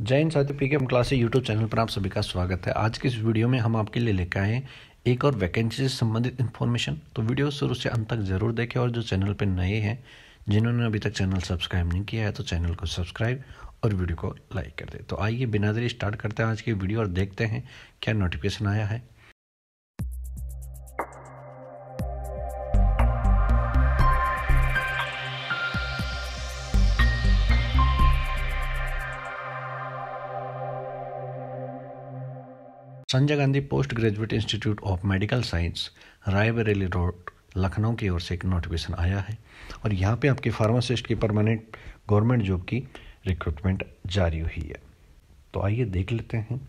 जैन साथी पी के M classy YouTube channel पर आप सभी का स्वागत है आज के इस वीडियो में हम आपके लिए लेकर आए एक और वैकेंसी से संबंधित इन्फॉर्मेशन तो वीडियो शुरू से अंत तक जरूर देखें और जो चैनल पर नए हैं जिन्होंने अभी तक चैनल सब्सक्राइब नहीं किया है तो चैनल को सब्सक्राइब और वीडियो को लाइक कर दे तो आइए बिना देरी स्टार्ट करते हैं आज की वीडियो और देखते हैं क्या नोटिफिकेशन आया है Sanjay Gandhi post graduate institute of medical science Raebareli road Lucknow की ओर से एक नोटिफिकेशन आया है और यहाँ पे आपकी फार्मासिस्ट की परमानेंट गवर्नमेंट जॉब की रिक्रूटमेंट जारी हुई है तो आइए देख लेते हैं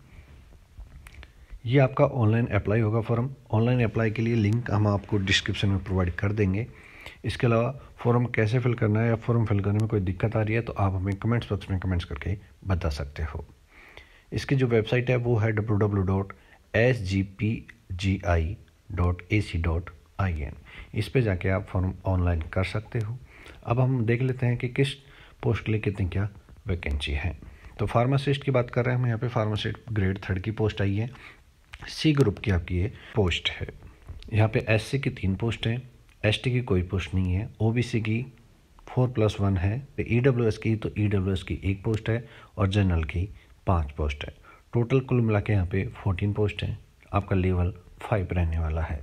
ये आपका ऑनलाइन अप्लाई होगा फॉर्म ऑनलाइन अप्लाई के लिए लिंक हम आपको डिस्क्रिप्शन में प्रोवाइड कर देंगे इसके अलावा फॉर्म कैसे फिल करना है या फॉर्म फिल करने में कोई दिक्कत आ रही है तो आप हमें कमेंट्स बॉक्स में कमेंट्स करके बता सकते हो इसकी जो वेबसाइट है वो है W W dot S G P G I dot A C dot I N इस पर जाके आप फॉर्म ऑनलाइन कर सकते हो अब हम देख लेते हैं कि किस पोस्ट के लिए कितनी क्या वैकेंसी है तो फार्मासिस्ट की बात कर रहे हैं हम यहाँ पे फार्मासिस्ट ग्रेड थर्ड की पोस्ट आई है सी ग्रुप की आपकी ये पोस्ट है यहाँ पे एस सी की तीन पोस्ट हैं एस टी की कोई पोस्ट नहीं है ओ बी सी की फोर प्लस वन है ई डब्ल्यू एस की तो ई डब्ल्यू एस की एक पोस्ट है और जनरल की पाँच पोस्ट है टोटल कुल मिला के यहाँ पे फोर्टीन पोस्ट हैं आपका लेवल फाइव रहने वाला है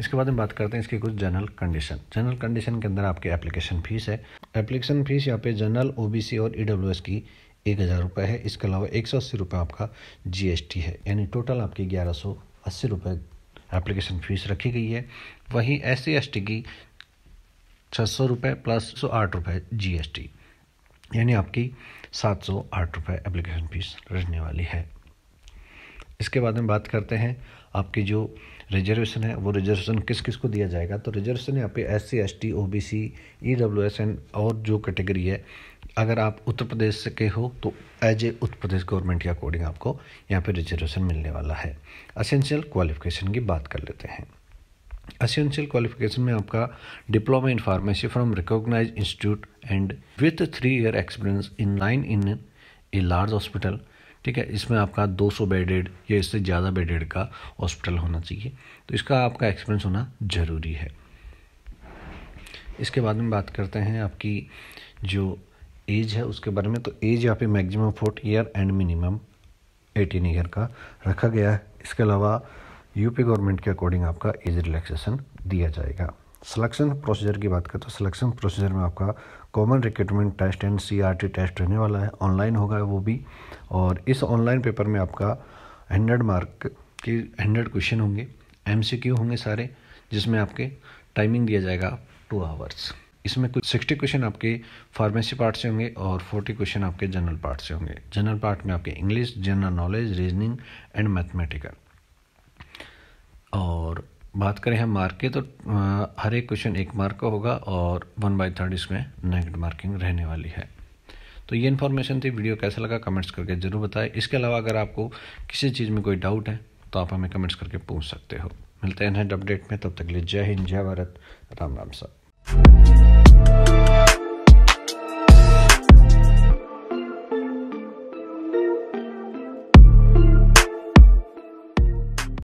इसके बाद हम बात करते हैं इसके कुछ जनरल कंडीशन जनरल कंडीशन के अंदर आपकी एप्लीकेशन फ़ीस है एप्लीकेशन फ़ीस यहाँ पे जनरल ओ और ई e की एक हज़ार रुपये है इसके अलावा एक सौ अस्सी रुपये आपका जी है यानी टोटल आपकी ग्यारह सौ अस्सी रुपये एप्लीकेशन फ़ीस रखी गई है वहीं एस सी की छः सौ रुपये प्लस सौ आठ रुपये जी यानी आपकी सात सौ आठ रुपये एप्लीकेशन फ़ीस रहने वाली है इसके बाद में बात करते हैं आपकी जो रिजर्वेशन है वो रिजर्वेशन किस किस को दिया जाएगा तो रिजर्वेशन यहाँ पे S C S T O B C E W S N और जो कैटेगरी है अगर आप उत्तर प्रदेश के हो तो as a Uttar Pradesh government के अकॉर्डिंग आपको यहाँ पे रिजर्वेशन मिलने वाला है असेंशियल क्वालिफिकेशन की बात कर लेते हैं असेंशियल क्वालिफिकेशन में आपका diploma in pharmacy from recognise institute and with three year experience in line in a large hospital ठीक है इसमें आपका 200 बेडेड या इससे ज़्यादा बेडेड का हॉस्पिटल होना चाहिए तो इसका आपका एक्सपीरियंस होना ज़रूरी है इसके बाद में बात करते हैं आपकी जो एज है उसके बारे में तो एज यहाँ पे maximum forty year and minimum eighteen year का रखा गया है इसके अलावा यूपी गवर्नमेंट के अकॉर्डिंग आपका इज रिलैक्सेशन दिया जाएगा सिलेक्शन प्रोसीजर की बात करें तो सिलेक्शन प्रोसीजर में आपका common recruitment test and CRT test रहने वाला है ऑनलाइन होगा वो भी और इस ऑनलाइन पेपर में आपका हंड्रेड मार्क के हंड्रेड क्वेश्चन होंगे एम होंगे सारे जिसमें आपके टाइमिंग दिया जाएगा टू आवर्स इसमें कुछ सिक्सटी क्वेश्चन आपके फार्मेसी पार्ट से होंगे और फोर्टी क्वेश्चन आपके जनरल पार्ट से होंगे जनरल पार्ट में आपके English general knowledge reasoning and mathematical और बात करें हम मार्क की तो हर एक क्वेश्चन एक मार्क का होगा और वन बाई थर्ड इसमें नेगेटिव मार्किंग रहने वाली है तो ये इन्फॉर्मेशन थी वीडियो कैसा लगा कमेंट्स करके ज़रूर बताएं इसके अलावा अगर आपको किसी चीज़ में कोई डाउट है तो आप हमें कमेंट्स करके पूछ सकते हो मिलते हैं नेक्स्ट अपडेट में तब तक लिए जय हिंद जय भारत राम राम साहब